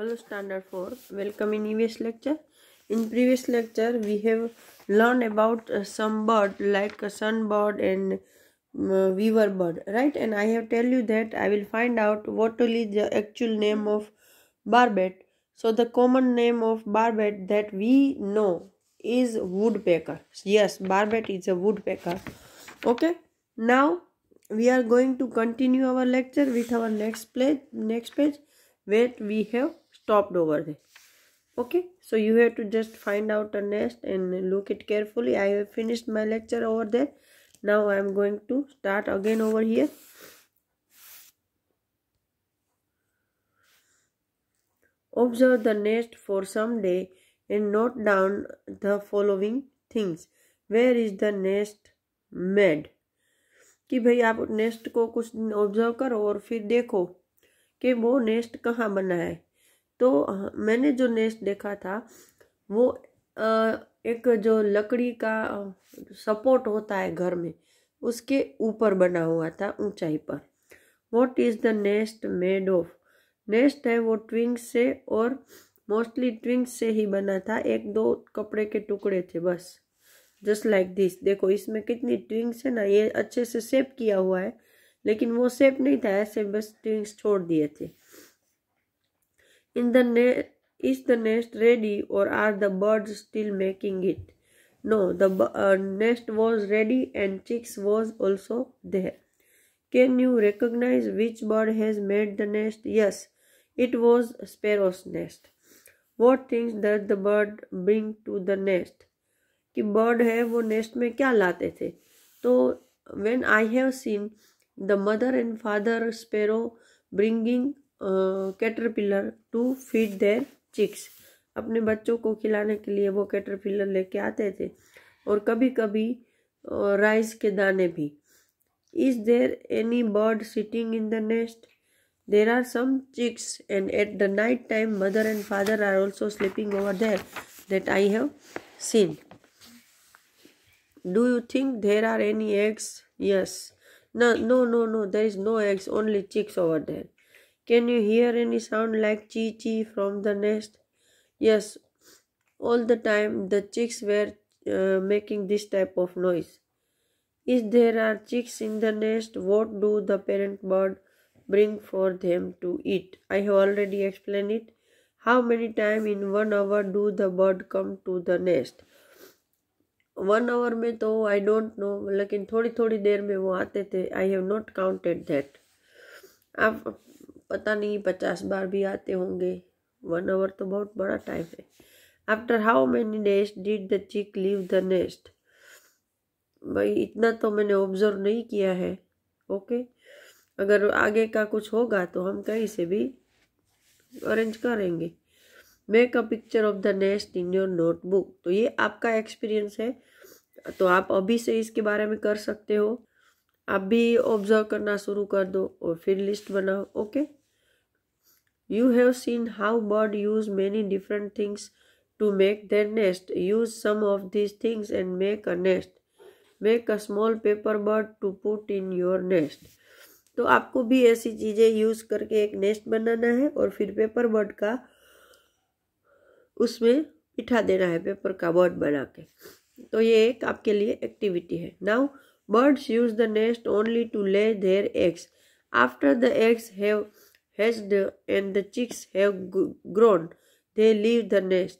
Hello Standard 4. Welcome in previous lecture. In previous lecture we have learned about uh, some bird like sunbird and uh, weaver bird right and I have tell you that I will find out be the actual name of barbet. So the common name of barbet that we know is woodpecker. Yes barbet is a woodpecker. Okay now we are going to continue our lecture with our next page next page where we have stopped over there okay so you have to just find out a nest and look it carefully i have finished my lecture over there now i am going to start again over here observe the nest for some day and note down the following things where is the nest made कि भाई आप nest को कुछ observe करो और फिर देखो कि वो नेस्ट कहाँ बना है तो मैंने जो नेस्ट देखा था वो एक जो लकड़ी का सपोर्ट होता है घर में उसके ऊपर बना हुआ था ऊंचाई पर what is the nest made of nest है वो ट्विंग्स से और मोस्टली ट्विंग्स से ही बना था एक दो कपड़े के टुकड़े थे बस जस्ट लाइक दिस देखो इसमें कितनी ट्विंग्स है ना ये अच्छे से सेप किया हुआ है लेकिन वो सेप नहीं था ऐसे बस ट्विंग्स छोड़ दिए थे In the ne- is the nest ready or are the birds still making it? No, the uh, nest was ready and chicks was also there. Can you recognize which bird has made the nest? Yes, it was sparrow's nest. What things does the bird bring to the nest? कि bird है वो nest में क्या लाते थे तो when I have seen the mother and father sparrow bringing caterpillar to feed their chicks अपने बच्चों को खिलाने के लिए वो कैटरपिलर लेके आते थे और कभी कभी राइस के दाने भी is there any bird sitting in the nest there are some chicks and at the night time mother and father are also sleeping over there that I have seen do you think there are any eggs yes no no no there is no eggs only chicks over there Can you hear any sound like chee chee from the nest? Yes, all the time the chicks were uh, making this type of noise. If there are chicks in the nest, what do the parent bird bring for them to eat? I have already explained it. How many times in one hour do the bird come to the nest? One hour me में I don't know. लेकिन in thodi देर में वो आते थे आई I have not counted that. पता नहीं पचास बार भी आते होंगे वन आवर तो बहुत बड़ा टाइम है after how many days did the chick leave the nest भाई इतना तो मैंने ऑब्जर्व नहीं किया है ओके अगर आगे का कुछ होगा तो हम कहीं से भी अरेंज करेंगे make a picture of the nest in your notebook तो ये आपका एक्सपीरियंस है तो आप अभी से इसके बारे में कर सकते हो आप भी ऑब्जर्व करना शुरू कर दो और फिर लिस्ट बनाओ okay You have seen how birds use many different things to make their nest. Use some of these things and make a nest. Make a small paper bird to put in your nest. तो आपको भी ऐसी चीज़ें use करके एक nest बनाना है और फिर पेपर बर्ड का उसमें बिठा देना है पेपर का बर्ड बना के तो ये एक आपके लिए एक्टिविटी है now birds use the nest only to lay their eggs after the eggs have hatched and the chicks have grown, they leave the nest.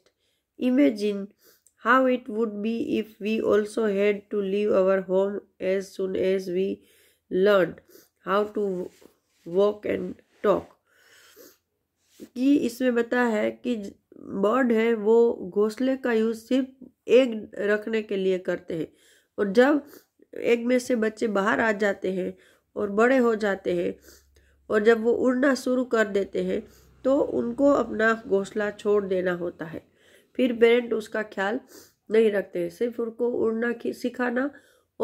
Imagine how it would be if we also had to leave our home as soon as we learned how to walk and talk. कि इसमें बता है कि bird है वो घोंसले का use सिर्फ एग रखने के लिए करते हैं और जब एग में से बच्चे बाहर आ जाते हैं और बड़े हो जाते हैं और जब वो उड़ना शुरू कर देते हैं तो उनको अपना घोंसला छोड़ देना होता है फिर पेरेंट उसका ख्याल नहीं रखते हैं सिर्फ उनको उड़ना सिखाना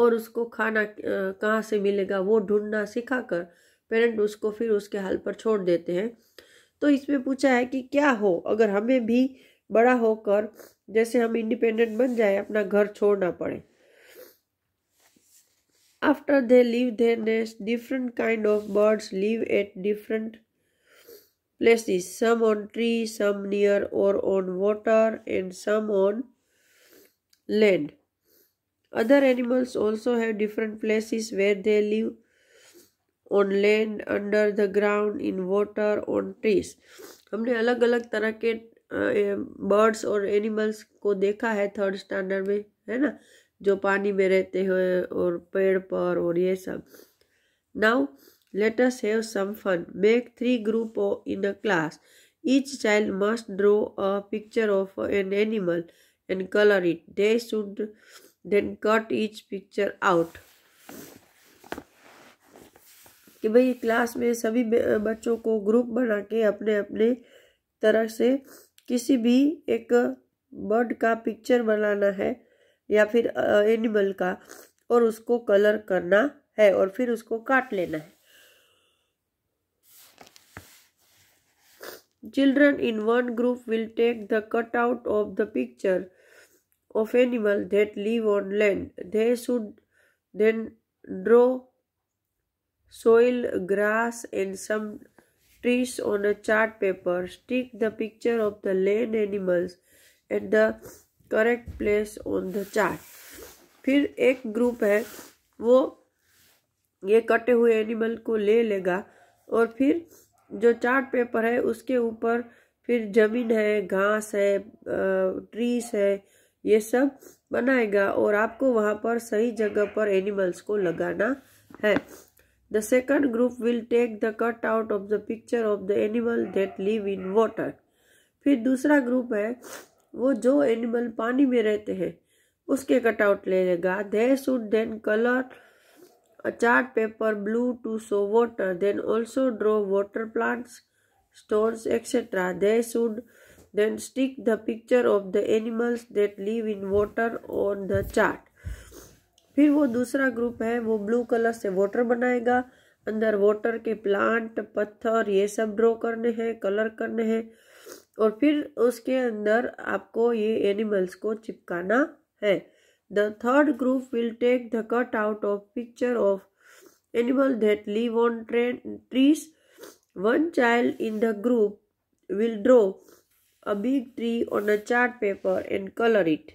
और उसको खाना कहाँ से मिलेगा वो ढूंढना सिखा कर पेरेंट उसको फिर उसके हाल पर छोड़ देते हैं तो इसमें पूछा है कि क्या हो अगर हमें भी बड़ा होकर जैसे हम इंडिपेंडेंट बन जाए अपना घर छोड़ना पड़े After they leave their nest, different kind of birds live at different places, some on trees, some near or on water, and some on land. Other animals also have different places where they live on land, under the ground, in water, on trees. हमने अलग अलग तरह के birds और animals को देखा है third standard में है ना जो पानी में रहते हैं और पेड़ पर और ये सब now let us have some fun make three group in a class each child must draw a picture of an animal and colour it they should then cut each picture out कि भाई class में सभी बच्चों को group बना के अपने अपने तरह से किसी भी एक बर्ड का पिक्चर बनाना है या फिर एनिमल का और उसको कलर करना है और फिर उसको काट लेना है children in one group will take the cut out of the picture of animal that live on land they should then draw soil grass and some trees on a chart paper stick the picture of the land animals and the correct place on the chart फिर एक group है वो ये कटे हुए animal को ले लेगा और फिर जो चार्ट पेपर है उसके ऊपर फिर जमीन है घास है ट्रीस है ये सब बनाएगा और आपको वहाँ पर सही जगह पर एनिमल्स को लगाना है the second group will take the cut out of the picture of the animal that live in water फिर दूसरा ग्रुप है वो जो एनिमल पानी में रहते हैं उसके कटआउट ले लेगा they should then colour a chart paper blue to show water then also draw water plants stones etcetera they should then stick the picture of the animals that live in water on the chart फिर वो दूसरा group है वो blue colour से water बनाएगा अंदर water के plant पत्थर ये सब ड्रॉ करने हैं कलर करने हैं और फिर उसके अंदर आपको ये एनिमल्स को चिपकाना है the third group will take the cut out of picture of animal that live on train trees one child in the group will draw a big tree on a chart paper and colour it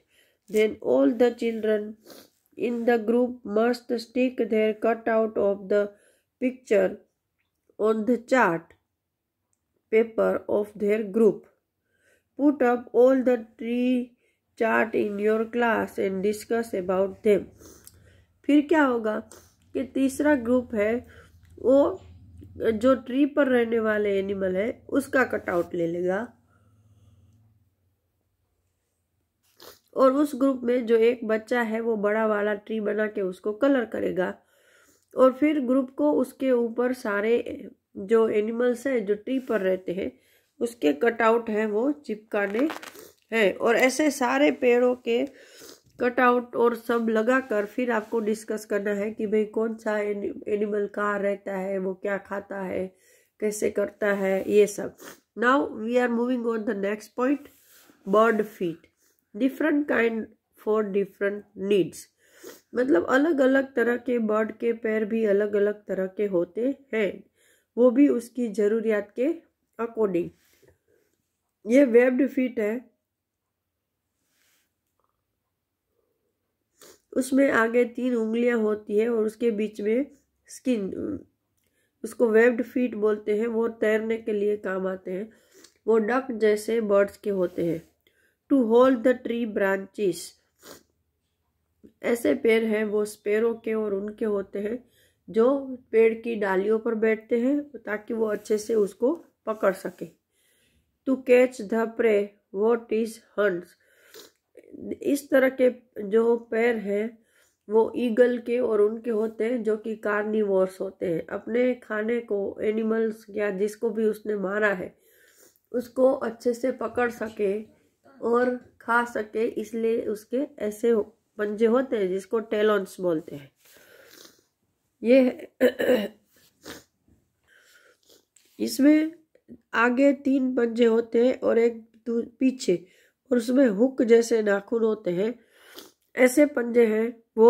then all the children in the group must stick their cut out of the picture on the chart paper of their group Put up all the tree chart in your class and discuss about them. फिर क्या होगा कि तीसरा group है वो जो tree पर रहने वाले एनिमल है उसका कटआउट ले लेगा और उस ग्रुप में जो एक बच्चा है वो बड़ा वाला ट्री बना के उसको कलर करेगा और फिर ग्रुप को उसके ऊपर सारे जो एनिमल्स हैं जो ट्री पर रहते हैं उसके कटआउट हैं वो चिपकाने हैं और ऐसे सारे पेड़ों के कटआउट और सब लगा कर फिर आपको डिस्कस करना है कि भाई कौन सा एनिमल कहाँ रहता है वो क्या खाता है कैसे करता है ये सब now we are moving on the next point bird feet different kind for different needs मतलब अलग अलग तरह के बर्ड के पैर भी अलग अलग तरह के होते हैं वो भी उसकी ज़रूरियात के अकॉर्डिंग ये वेब्ड फीट है उसमें आगे तीन उंगलियां होती है और उसके बीच में स्किन उसको वेब्ड फीट बोलते हैं वो तैरने के लिए काम आते हैं वो डक जैसे बर्ड्स के होते हैं to hold the tree branches ऐसे पेड़ हैं वो स्पेरों के और उनके होते हैं जो पेड़ की डालियों पर बैठते हैं ताकि वो अच्छे से उसको पकड़ सके to catch the prey what is हंस इस तरह के जो पैर हैं वो ईगल के और उनके होते हैं जो कि कार्निवोर्स होते हैं अपने खाने को एनिमल्स या जिसको भी उसने मारा है उसको अच्छे से पकड़ सके और खा सके इसलिए उसके ऐसे पंजे होते हैं जिसको टेलॉन्स बोलते हैं ये है। इसमें आगे तीन पंजे होते हैं और एक पीछे और उसमें हुक जैसे नाखून होते हैं ऐसे पंजे हैं वो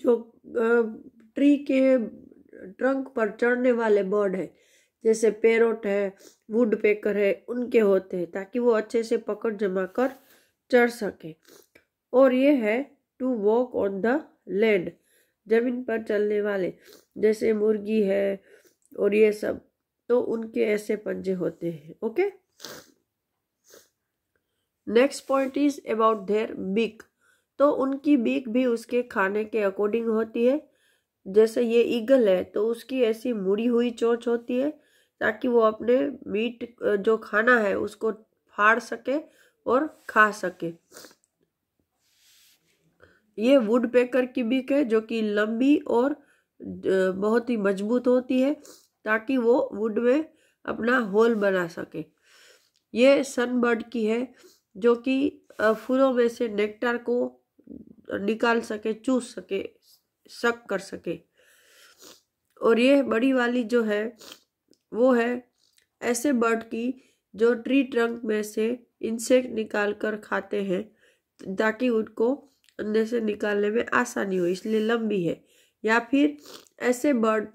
जो ट्री के ट्रंक पर चढ़ने वाले बर्ड है जैसे पेरोट है वुड पेकर है उनके होते हैं ताकि वो अच्छे से पकड़ जमा कर चढ़ सके और ये है to walk on the land जमीन पर चलने वाले जैसे मुर्गी है और ये सब तो उनके ऐसे पंजे होते हैं okay next point is about their beak तो उनकी बीक भी उसके खाने के अकॉर्डिंग होती है जैसे ये ईगल है तो उसकी ऐसी मुड़ी हुई चोंच होती है ताकि वो अपने मीट जो खाना है उसको फाड़ सके और खा सके ये वुड पेकर की बीक है जो कि लंबी और बहुत ही मजबूत होती है ताकि वो वुड में अपना होल बना सके ये सनबर्ड की है जो कि फूलों में से नेक्टर को निकाल सके चूस सके शक कर सके और ये बड़ी वाली जो है वो है ऐसे बर्ड की जो ट्री ट्रंक में से इंसेक्ट निकाल कर खाते हैं ताकि उनको अंदर से निकालने में आसानी हो इसलिए लंबी है या फिर ऐसे बर्ड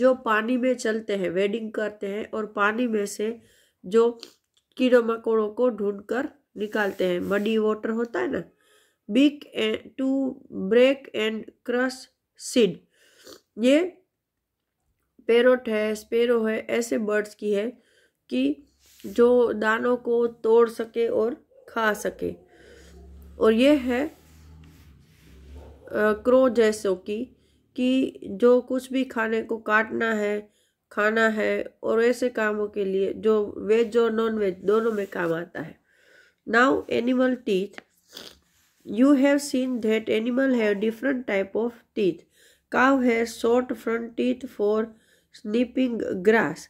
जो पानी में चलते हैं वेडिंग करते हैं और पानी में से जो कीड़ों मकोड़ों को ढूंढ कर निकालते हैं मडी वाटर होता है ना beak and to break and crush seed ये पेरोट है स्पेरो है ऐसे बर्ड्स की है कि जो दानों को तोड़ सके और खा सके और ये है क्रो जैसों की कि जो कुछ भी खाने को काटना है खाना है और ऐसे कामों के लिए जो वेज और नॉन वेज दोनों में काम आता है now animal teeth you have seen that animal have different type of teeth cow है short front teeth for snipping grass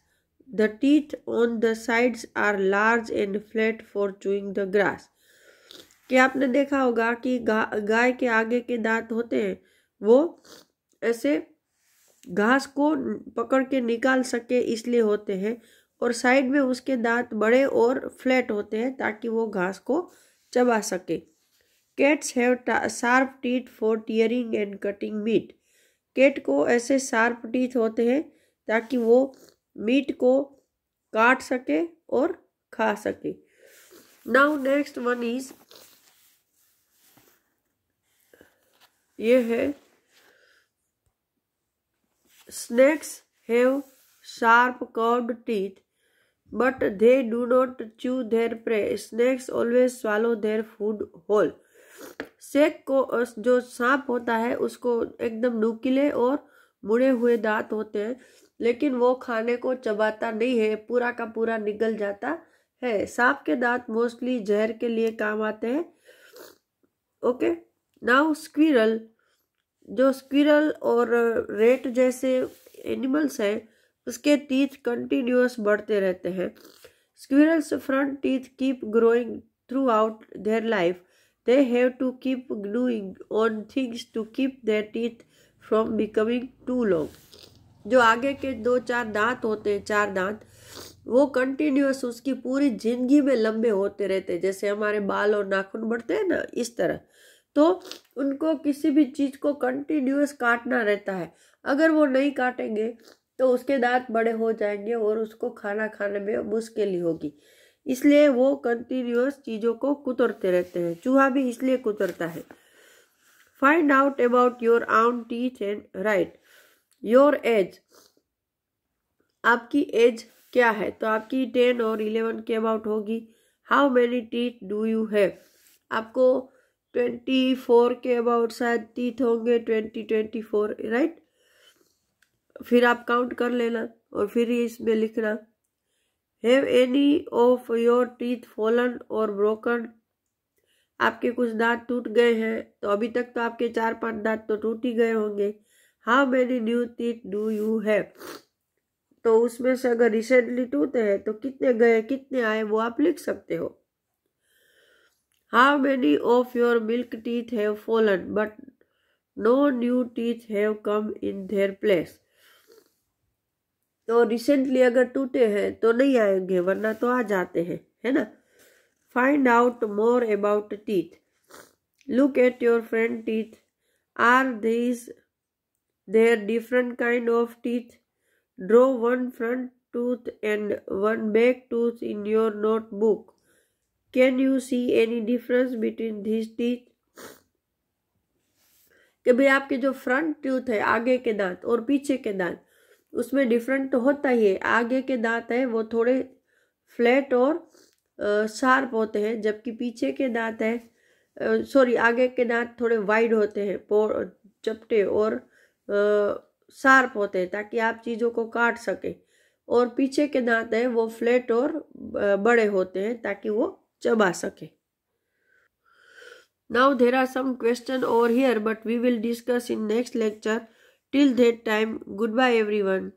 the teeth on the sides are large and flat for chewing the grass कि आपने देखा होगा कि गा, गाय के आगे के दांत होते हैं वो ऐसे घास को पकड़ के निकाल सके इसलिए होते हैं और साइड में उसके दांत बड़े और फ्लैट होते हैं ताकि वो घास को चबा सके cats have sharp teeth for tearing and cutting meat cat को ऐसे शार्प टीथ होते हैं ताकि वो मीट को काट सके और खा सके नाउ नेक्स्ट वन इज ये है Snakes have sharp curved teeth, but they do not chew their prey. Snakes always swallow their food whole. सेक को जो सांप होता है उसको एकदम नुकीले और मुड़े हुए दांत होते हैं लेकिन वो खाने को चबाता नहीं है पूरा का पूरा निगल जाता है सांप के दांत मोस्टली जहर के लिए काम आते हैं ओके नाउ स्क्विरल जो स्क्विरल और रेट जैसे एनिमल्स हैं उसके टीथ कंटिन्यूस बढ़ते रहते हैं squirrels front teeth keep growing throughout their life they have to keep gluing on things to keep their teeth from becoming too long जो आगे के दो चार दांत होते हैं चार दांत वो कंटिन्यूस उसकी पूरी जिंदगी में लंबे होते रहते हैं जैसे हमारे बाल और नाखून बढ़ते हैं ना इस तरह तो उनको किसी भी चीज़ को कंटिन्यूस काटना रहता है अगर वो नहीं काटेंगे तो उसके दांत बड़े हो जाएंगे और उसको खाना खाने में मुश्किल होगी इसलिए वो कंटिन्यूस चीज़ों को कुतरते रहते हैं चूहा भी इसलिए कुतरता है find out about your own teeth and write your age आपकी एज क्या है तो आपकी टेन और इलेवन के अबाउट होगी how many teeth do you have आपको ट्वेंटी फोर के अबाउट शायद तीत होंगे ट्वेंटी ट्वेंटी फोर राइट फिर आप काउंट कर लेना और फिर इसमें लिखना have any of your teeth fallen और ब्रोकन आपके कुछ दांत टूट गए हैं तो अभी तक तो आपके चार पांच दांत तो टूट ही गए होंगे how many new teeth do you have तो उसमें से अगर रिसेंटली टूटे हैं तो कितने गए कितने आए वो आप लिख सकते हो how many of your milk teeth have fallen but no new teeth have come in their place तो रिसेंटली अगर टूटे हैं तो नहीं आएंगे वरना तो आ जाते हैं है ना find out more about teeth look at your friend teeth are these their different kind of teeth draw one front tooth and one back tooth in your notebook can you see any difference between this teeth कि भाई आपके जो front ट्यूथ है आगे के दांत और पीछे के दांत उसमें डिफरेंट तो होता ही है आगे के दांत है वो थोड़े फ्लैट और शार्प होते हैं जबकि पीछे के दांत है सॉरी आगे के दांत थोड़े वाइड होते हैं चपटे और शार्प होते हैं ताकि आप चीज़ों को काट सकें और पीछे के दांत हैं वो फ्लैट और बड़े होते हैं ताकि वो chaba Now there are some questions over here but we will discuss in next lecture. Till that time, goodbye everyone.